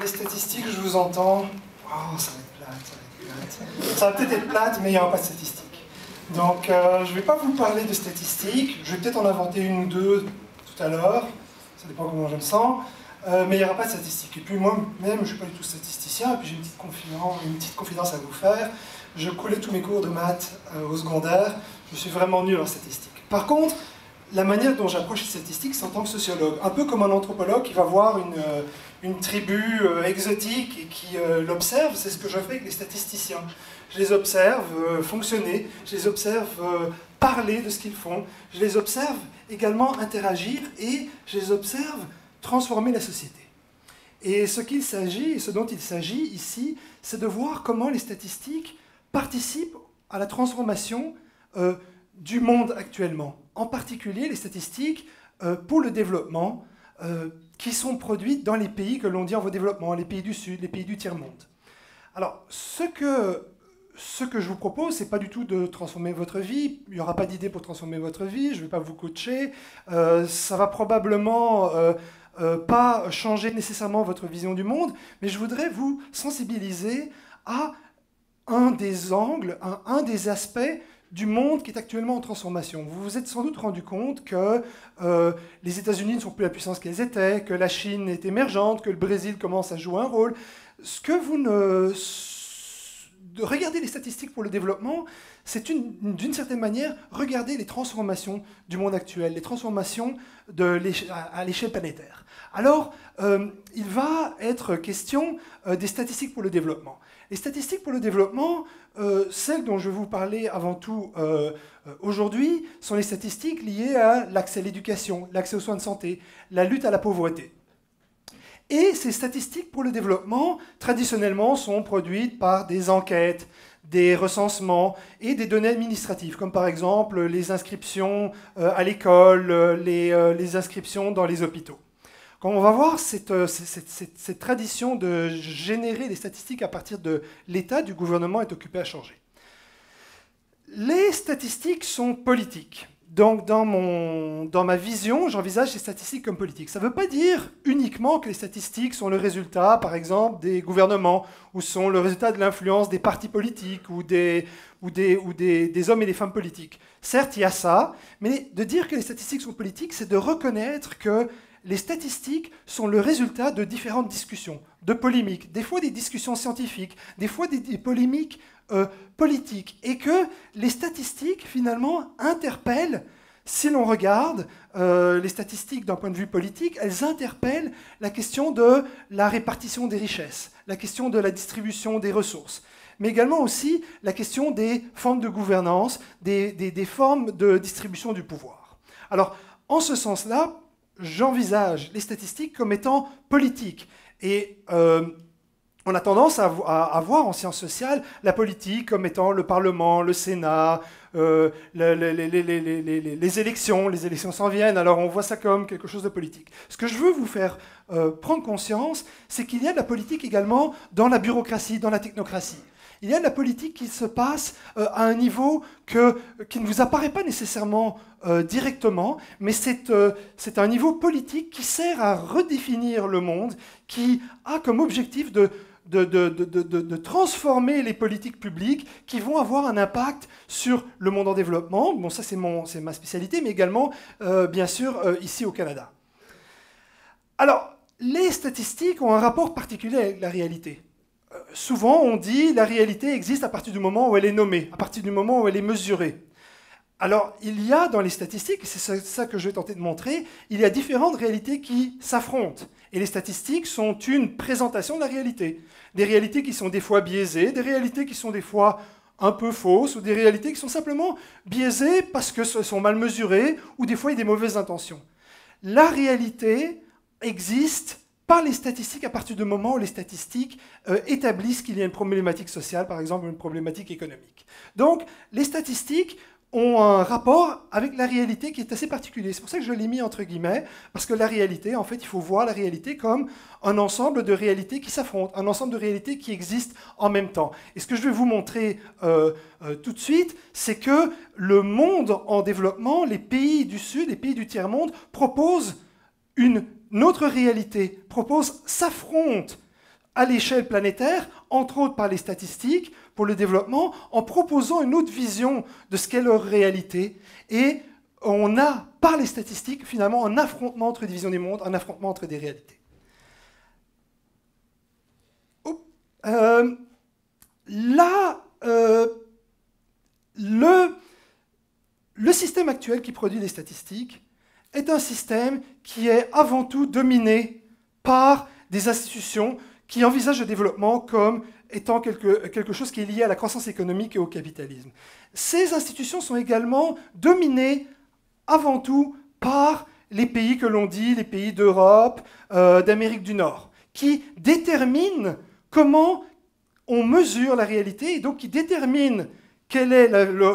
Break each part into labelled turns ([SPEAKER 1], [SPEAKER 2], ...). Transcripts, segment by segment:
[SPEAKER 1] Les statistiques, je vous entends. Oh, ça va être plate, ça va être plate. Ça va peut-être être plate, mais il n'y aura pas de statistiques. Donc, euh, je ne vais pas vous parler de statistiques. Je vais peut-être en inventer une ou deux tout à l'heure. Ça dépend comment je me sens. Euh, mais il n'y aura pas de statistiques. Et puis moi-même, je ne suis pas du tout statisticien, et puis j'ai une petite, confidence, une petite à vous faire. Je coulais tous mes cours de maths euh, au secondaire, je suis vraiment nul en statistiques. Par contre, la manière dont j'approche les statistiques, c'est en tant que sociologue, un peu comme un anthropologue qui va voir une, une tribu euh, exotique et qui euh, l'observe, c'est ce que je fais avec les statisticiens. Je les observe euh, fonctionner, je les observe parler de ce qu'ils font, je les observe également interagir et je les observe transformer la société. Et ce qu'il s'agit, ce dont il s'agit ici, c'est de voir comment les statistiques participent à la transformation du monde actuellement. En particulier les statistiques pour le développement, euh, qui sont produites dans les pays que l'on dit en voie de développement, les pays du Sud, les pays du tiers-monde. Alors, ce que, ce que je vous propose, c'est pas du tout de transformer votre vie. Il n'y aura pas d'idée pour transformer votre vie. Je ne vais pas vous coacher. Euh, ça va probablement euh, euh, pas changer nécessairement votre vision du monde, mais je voudrais vous sensibiliser à un des angles, à un des aspects du monde qui est actuellement en transformation. Vous vous êtes sans doute rendu compte que euh, les États-Unis ne sont plus la puissance qu'elles étaient, que la Chine est émergente, que le Brésil commence à jouer un rôle. Ce que vous ne... De regarder les statistiques pour le développement, c'est d'une certaine manière regarder les transformations du monde actuel, les transformations de à, l'échelle planétaire. Alors, euh, il va être question euh, des statistiques pour le développement. Les statistiques pour le développement, euh, celles dont je vais vous parler avant tout euh, euh, aujourd'hui, sont les statistiques liées à l'accès à l'éducation, l'accès aux soins de santé, la lutte à la pauvreté. Et ces statistiques pour le développement, traditionnellement, sont produites par des enquêtes, des recensements et des données administratives, comme par exemple les inscriptions à l'école, les inscriptions dans les hôpitaux. Comme on va voir euh, cette, tradition de générer des statistiques à partir de l'État du gouvernement est occupée à changer. Les statistiques sont politiques. Donc dans, mon, dans ma vision, j'envisage les statistiques comme politiques. Ça ne veut pas dire uniquement que les statistiques sont le résultat, par exemple, des gouvernements, ou sont le résultat de l'influence des partis politiques, ou, des, ou, des, ou des hommes et des femmes politiques. Certes, il y a ça, mais de dire que les statistiques sont politiques, c'est de reconnaître que les statistiques sont le résultat de différentes discussions, de polémiques, des fois des discussions scientifiques, des fois des, polémiques euh, politiques, et que les statistiques, finalement, interpellent, si l'on regarde euh, les statistiques d'un point de vue politique, elles interpellent la question de la répartition des richesses, la question de la distribution des ressources mais également aussi la question des formes de gouvernance, des, des formes de distribution du pouvoir. Alors, en ce sens-là, j'envisage les statistiques comme étant politiques. Et euh, on a tendance à, voir en sciences sociales la politique comme étant le Parlement, le Sénat, euh, les, élections. Les élections s'en viennent, alors on voit ça comme quelque chose de politique. Ce que je veux vous faire euh, prendre conscience, c'est qu'il y a de la politique également dans la bureaucratie, dans la technocratie. Il y a de la politique qui se passe euh, à un niveau qui ne vous apparaît pas nécessairement euh, directement, mais euh, c'est un niveau politique qui sert à redéfinir le monde, qui a comme objectif de, de, transformer les politiques publiques qui vont avoir un impact sur le monde en développement. Bon, ça c'est ma spécialité, mais également, bien sûr, ici au Canada. Alors, les statistiques ont un rapport particulier avec la réalité souvent on dit la réalité existe à partir du moment où elle est nommée, à partir du moment où elle est mesurée. Alors il y a dans les statistiques, et c'est ça que je vais tenter de montrer, il y a différentes réalités qui s'affrontent. Et les statistiques sont une présentation de la réalité. Des réalités qui sont des fois biaisées, des réalités qui sont des fois un peu fausses, ou des réalités qui sont simplement biaisées parce que ce sont mal mesurées, ou des fois il y a des mauvaises intentions. La réalité existe par les statistiques à partir du moment où les statistiques euh, établissent qu'il y a une problématique sociale, par exemple, une problématique économique. Donc, les statistiques ont un rapport avec la réalité qui est assez particulier. C'est pour ça que je l'ai mis entre guillemets, parce que la réalité, en fait, il faut voir la réalité comme un ensemble de réalités qui s'affrontent, un ensemble de réalités qui existent en même temps. Et ce que je vais vous montrer euh, euh, tout de suite, c'est que le monde en développement, les pays du Sud, les pays du tiers-monde, proposent une notre réalité propose s'affronte à l'échelle planétaire, entre autres par les statistiques, pour le développement, en proposant une autre vision de ce qu'est leur réalité. Et on a, par les statistiques, finalement un affrontement entre visions des mondes, un affrontement entre des réalités. Euh, là, euh, le système actuel qui produit les statistiques est un système qui est avant tout dominé par des institutions qui envisagent le développement comme étant quelque, chose qui est lié à la croissance économique et au capitalisme. Ces institutions sont également dominées avant tout par les pays que l'on dit, les pays d'Europe, euh, d'Amérique du Nord, qui déterminent comment on mesure la réalité et donc qui déterminent quel est, le,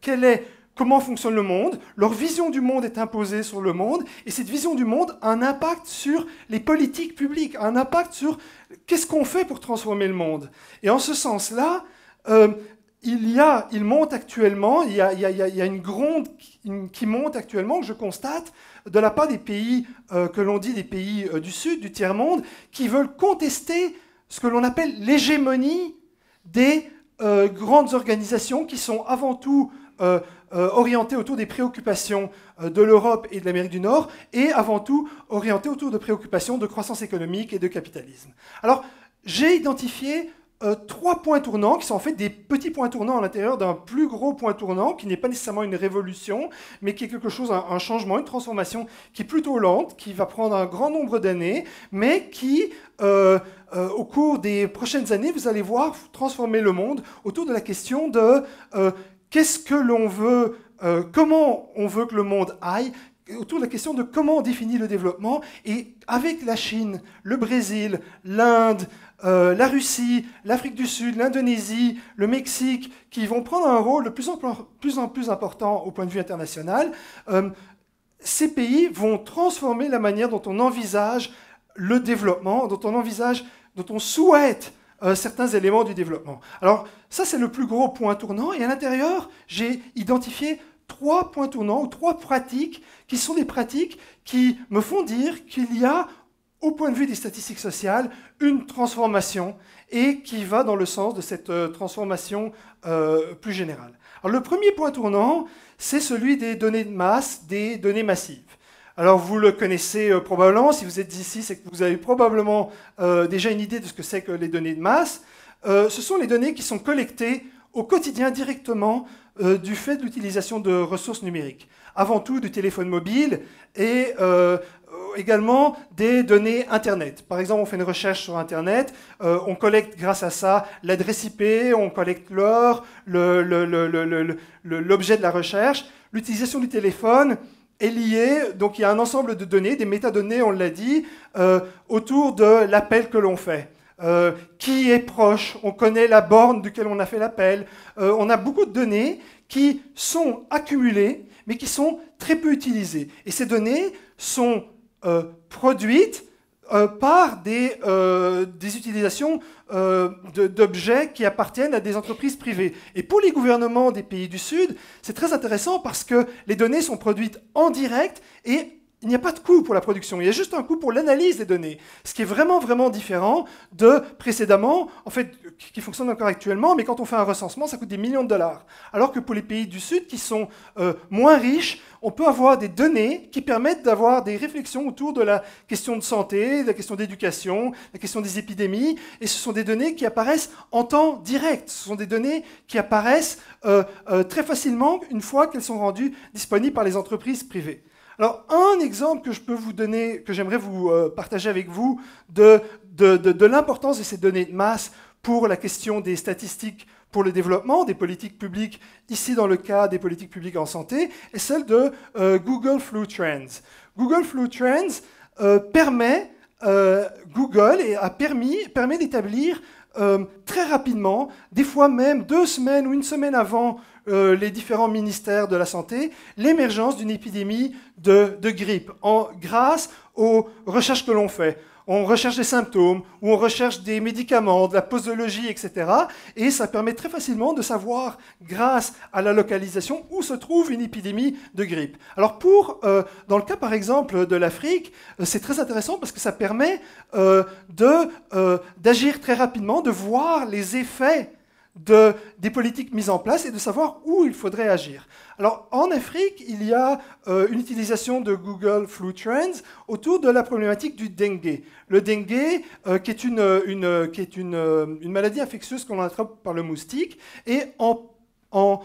[SPEAKER 1] quel est comment fonctionne le monde, leur vision du monde est imposée sur le monde, et cette vision du monde a un impact sur les politiques publiques, un impact sur qu'est-ce qu'on fait pour transformer le monde. Et en ce sens-là, euh, il y a, il monte actuellement, il y a, une gronde qui monte actuellement, que je constate, de la part des pays euh, que l'on dit des pays euh, du Sud, du tiers-monde, qui veulent contester ce que l'on appelle l'hégémonie des grandes organisations qui sont avant tout euh, orienté autour des préoccupations euh, de l'Europe et de l'Amérique du Nord, et avant tout orienté autour de préoccupations de croissance économique et de capitalisme. Alors, j'ai identifié euh, trois points tournants qui sont en fait des petits points tournants à l'intérieur d'un plus gros point tournant qui n'est pas nécessairement une révolution, mais qui est quelque chose, un, changement, une transformation qui est plutôt lente, qui va prendre un grand nombre d'années, mais qui, au cours des prochaines années, vous allez voir transformer le monde autour de la question de Qu'est-ce que l'on veut, euh, comment on veut que le monde aille autour de la question de comment on définit le développement. Et avec la Chine, le Brésil, l'Inde, euh, la Russie, l'Afrique du Sud, l'Indonésie, le Mexique, qui vont prendre un rôle de plus en plus, important au point de vue international, euh, ces pays vont transformer la manière dont on envisage le développement, dont on envisage, dont on souhaite euh, certains éléments du développement. Alors ça, c'est le plus gros point tournant. Et à l'intérieur, j'ai identifié trois points tournants ou trois pratiques qui sont des pratiques qui me font dire qu'il y a, au point de vue des statistiques sociales, une transformation et qui va dans le sens de cette euh, transformation euh, plus générale. Alors le premier point tournant, c'est celui des données de masse, des données massives. Alors vous le connaissez euh, probablement, si vous êtes ici, c'est que vous avez probablement euh, déjà une idée de ce que c'est que les données de masse. Euh, ce sont les données qui sont collectées au quotidien directement du fait de l'utilisation de ressources numériques. Avant tout du téléphone mobile et également des données Internet. Par exemple, on fait une recherche sur Internet, on collecte grâce à ça l'adresse IP, on collecte l'or, l'objet de la recherche. L'utilisation du téléphone est lié, donc il y a un ensemble de données, des métadonnées, on l'a dit, euh, autour de l'appel que l'on fait. Euh, qui est proche, on connaît la borne duquel on a fait l'appel, euh, on a beaucoup de données qui sont accumulées, mais qui sont très peu utilisées. Et ces données sont produites euh, par des, euh, des utilisations euh, d'objets qui appartiennent à des entreprises privées. Et pour les gouvernements des pays du Sud, c'est très intéressant parce que les données sont produites en direct et il n'y a pas de coût pour la production, il y a juste un coût pour l'analyse des données, ce qui est vraiment, vraiment différent de précédemment, en fait, qui fonctionne encore actuellement, mais quand on fait un recensement, ça coûte des millions de dollars. Alors que pour les pays du Sud qui sont euh, moins riches, on peut avoir des données qui permettent d'avoir des réflexions autour de la question de santé, de la question d'éducation, la question des épidémies, et ce sont des données qui apparaissent en temps direct, ce sont des données qui apparaissent euh, euh, très facilement une fois qu'elles sont rendues disponibles par les entreprises privées. Alors, un exemple que je peux vous donner, que j'aimerais vous euh, partager avec vous, de, l'importance de ces données de masse pour la question des statistiques pour le développement des politiques publiques, ici dans le cas des politiques publiques en santé, est celle de euh, Google Flu Trends. Google Flu Trends euh, permet, Google et a permis, permet d'établir très rapidement, des fois même deux semaines ou une semaine avant euh, les différents ministères de la Santé l'émergence d'une épidémie de, grippe en, grâce aux recherches que l'on fait on recherche des symptômes, ou on recherche des médicaments, de la posologie, etc. Et ça permet très facilement de savoir, grâce à la localisation, où se trouve une épidémie de grippe. Alors pour, euh, dans le cas par exemple de l'Afrique, euh, c'est très intéressant parce que ça permet d'agir très rapidement, de voir les effets des politiques mises en place et de savoir où il faudrait agir. Alors en Afrique, il y a euh, une utilisation de Google Flu Trends autour de la problématique du dengue. Le dengue, euh, qui est, une, une, qui est une, une maladie infectieuse qu'on attrape par le moustique, et en, en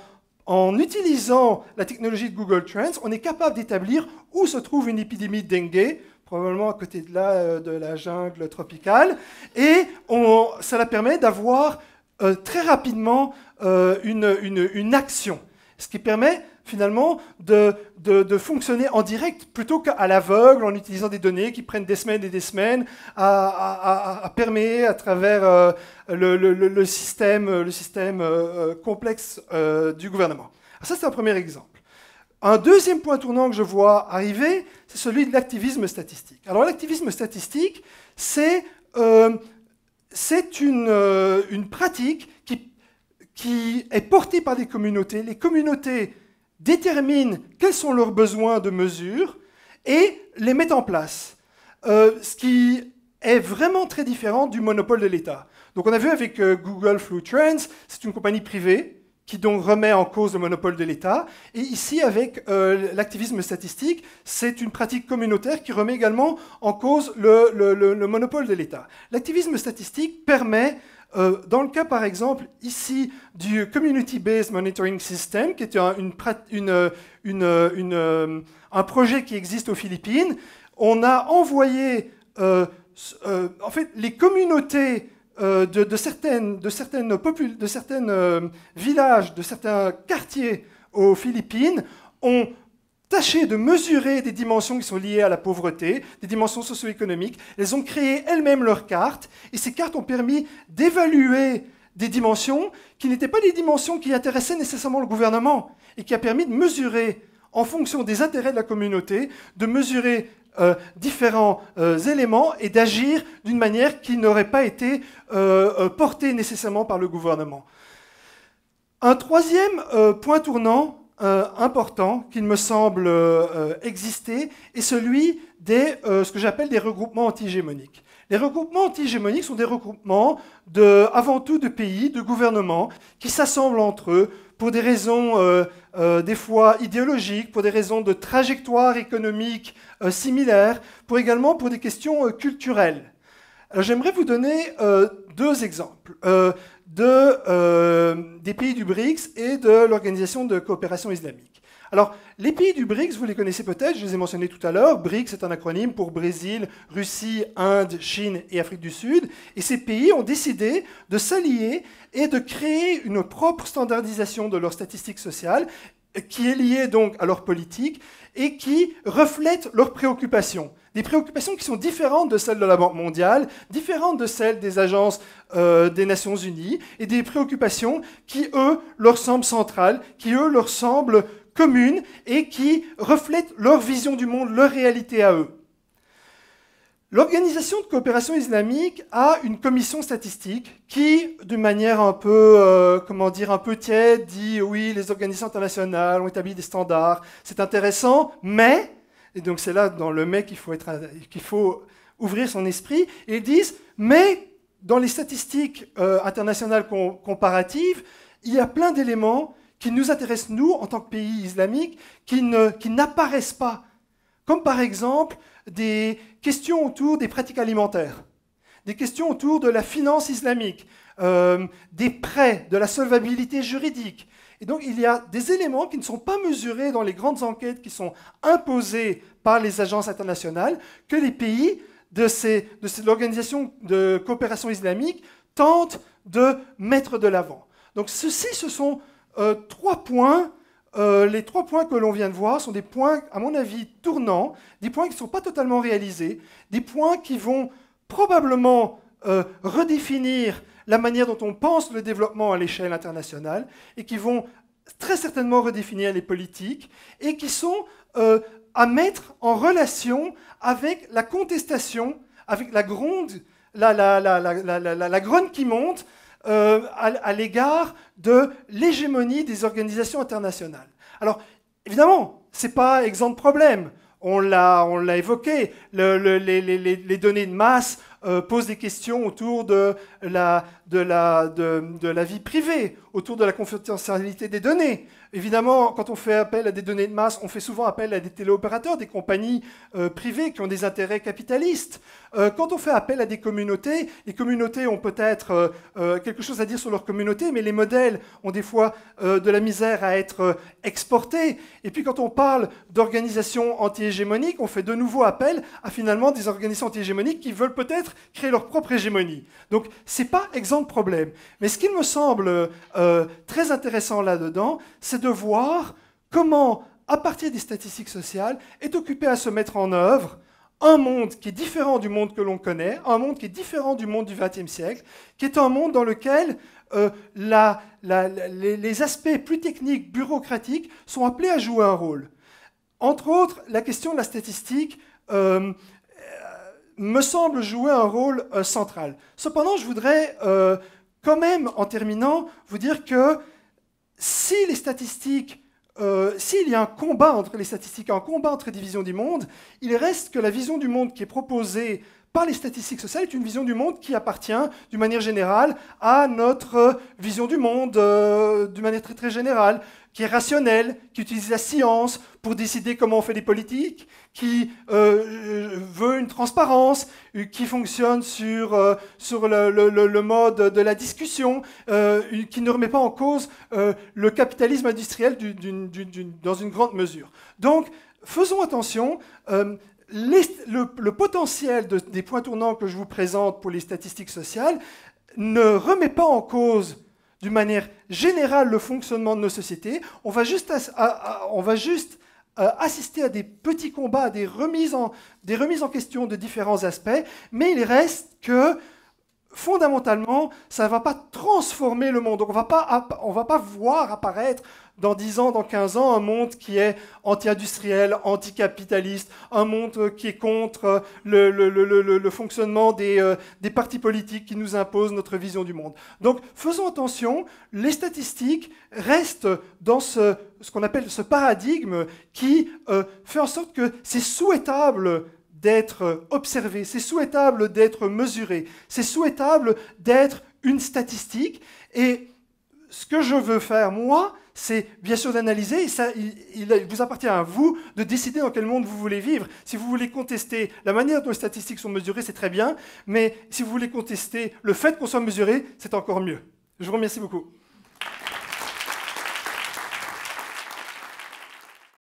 [SPEAKER 1] en utilisant la technologie de Google Trends, on est capable d'établir où se trouve une épidémie de dengue, probablement à côté de euh, de la jungle tropicale, et on, ça la permet d'avoir euh, très rapidement euh, une, action, ce qui permet finalement de, fonctionner en direct plutôt qu'à l'aveugle en utilisant des données qui prennent des semaines et des semaines à, à, permettre à travers euh, le, système, complexe du gouvernement. Ah, ça c'est un premier exemple. Un deuxième point tournant que je vois arriver, c'est celui de l'activisme statistique. Alors l'activisme statistique, c'est c'est une, euh, pratique qui, est portée par des communautés. Les communautés déterminent quels sont leurs besoins de mesure et les mettent en place. Euh, ce qui est vraiment très différent du monopole de l'État. Donc on a vu avec euh, Google Flu Trends, c'est une compagnie privée qui donc remet en cause le monopole de l'État. Et ici, avec euh, l'activisme statistique, c'est une pratique communautaire qui remet également en cause le, monopole de l'État. L'activisme statistique permet, euh, dans le cas par exemple ici du Community-Based Monitoring System, qui est une, une, une, euh, un projet qui existe aux Philippines, on a envoyé, en fait, les communautés euh, de, de, certaines, de certaines, de euh, villages, de certains quartiers aux Philippines ont tâché de mesurer des dimensions qui sont liées à la pauvreté, des dimensions socio-économiques. Elles ont créé elles-mêmes leurs cartes et ces cartes ont permis d'évaluer des dimensions qui n'étaient pas des dimensions qui intéressaient nécessairement le gouvernement et qui a permis de mesurer, en fonction des intérêts de la communauté, de mesurer euh, différents euh, éléments et d'agir d'une manière qui n'aurait pas été euh, portée nécessairement par le gouvernement. Un troisième point tournant important qui me semble exister est celui des ce que j'appelle des regroupements antigémoniques. Les regroupements antigémoniques sont des regroupements de, avant tout de pays, de gouvernements, qui s'assemblent entre eux pour des raisons euh, des fois idéologiques, pour des raisons de trajectoire économique euh, similaire, pour également pour des questions euh, culturelles. j'aimerais vous donner deux exemples de, des pays du BRICS et de l'Organisation de coopération islamique. Alors, les pays du BRICS, vous les connaissez peut-être, je les ai mentionnés tout à l'heure. BRICS est un acronyme pour Brésil, Russie, Inde, Chine et Afrique du Sud. Et ces pays ont décidé de s'allier et de créer une propre standardisation de leurs statistiques sociales qui est liée donc à leur politique et qui reflète leurs préoccupations. Des préoccupations qui sont différentes de celles de la Banque mondiale, différentes de celles des agences euh, des Nations Unies, et des préoccupations qui, eux, leur semblent centrales, qui, eux, leur semblent communes et qui reflètent leur vision du monde, leur réalité à eux. L'Organisation de coopération islamique a une commission statistique qui, d'une manière un peu, euh, comment dire, un peu tiède, dit oui, les organisations internationales ont établi des standards, c'est intéressant, mais, et donc c'est là dans le mais qu'il faut, être, qu'il faut ouvrir son esprit, ils disent, mais dans les statistiques euh, internationales comparatives, il y a plein d'éléments qui nous intéressent, nous, en tant que pays islamique, qui n'apparaissent pas, comme par exemple des questions autour des pratiques alimentaires, des questions autour de la finance islamique, euh, des prêts, de la solvabilité juridique. Et donc il y a des éléments qui ne sont pas mesurés dans les grandes enquêtes qui sont imposées par les agences internationales que les pays de, ces, de, de l'organisation de coopération islamique tentent de mettre de l'avant. Donc ceci, ce sont euh, trois points. Euh, les trois points que l'on vient de voir sont des points, à mon avis, tournants, des points qui ne sont pas totalement réalisés, des points qui vont probablement euh, redéfinir la manière dont on pense le développement à l'échelle internationale et qui vont très certainement redéfinir les politiques et qui sont à mettre en relation avec la contestation, avec la gronde, la, la gronde qui monte euh, à, l'égard de l'hégémonie des organisations internationales. Alors, évidemment, ce n'est pas exempt de problème. On l'a évoqué, les, données de masse euh, posent des questions autour de la, de la vie privée, autour de la confidentialité des données. Évidemment, quand on fait appel à des données de masse, on fait souvent appel à des téléopérateurs, des compagnies euh, privées qui ont des intérêts capitalistes. Euh, quand on fait appel à des communautés, les communautés ont peut-être euh, quelque chose à dire sur leur communauté, mais les modèles ont des fois de la misère à être exportés. Et puis quand on parle d'organisations anti-hégémoniques, on fait de nouveau appel à finalement des organisations anti-hégémoniques qui veulent peut-être créer leur propre hégémonie. Donc c'est pas exempt de problème. Mais ce qui me semble très intéressant là-dedans, c'est de voir comment, à partir des statistiques sociales, est occupé à se mettre en œuvre un monde qui est différent du monde que l'on connaît, un monde qui est différent du monde du XXe siècle, qui est un monde dans lequel euh, les, aspects plus techniques, bureaucratiques, sont appelés à jouer un rôle. Entre autres, la question de la statistique euh, euh, me semble jouer un rôle central. Cependant, je voudrais quand même, en terminant, vous dire que si les statistiques, euh, s'il y a un combat entre les statistiques, un combat entre les divisions du monde, il reste que la vision du monde qui est proposée par les statistiques sociales est une vision du monde qui appartient, d'une manière générale, à notre vision du monde, euh, d'une manière très très générale qui est rationnel, qui utilise la science pour décider comment on fait les politiques, qui euh, euh, veut une transparence, euh, qui fonctionne sur, sur le, mode de la discussion, qui ne remet pas en cause le capitalisme industriel dans une grande mesure. Donc, faisons attention. le, potentiel des points tournants que je vous présente pour les statistiques sociales ne remet pas en cause d'une manière générale le fonctionnement de nos sociétés. On va juste, on va juste euh, assister à des petits combats, à des remises, en, des remises en question de différents aspects, mais il reste que fondamentalement, ça ne va pas transformer le monde. Donc on ne va pas voir apparaître dans 10 ans, dans 15 ans, un monde qui est anti-industriel, anti-capitaliste, un monde euh, qui est contre euh, le, fonctionnement euh, des, partis politiques qui nous imposent notre vision du monde. Donc faisons attention, les statistiques restent dans ce, qu'on appelle ce paradigme qui fait en sorte que c'est souhaitable d'être observé, c'est souhaitable d'être mesuré, c'est souhaitable d'être une statistique. Et ce que je veux faire, moi, c'est bien sûr d'analyser, ça, il, vous appartient à vous de décider dans quel monde vous voulez vivre. Si vous voulez contester la manière dont les statistiques sont mesurées, c'est très bien, mais si vous voulez contester le fait qu'on soit mesuré, c'est encore mieux. Je vous remercie beaucoup.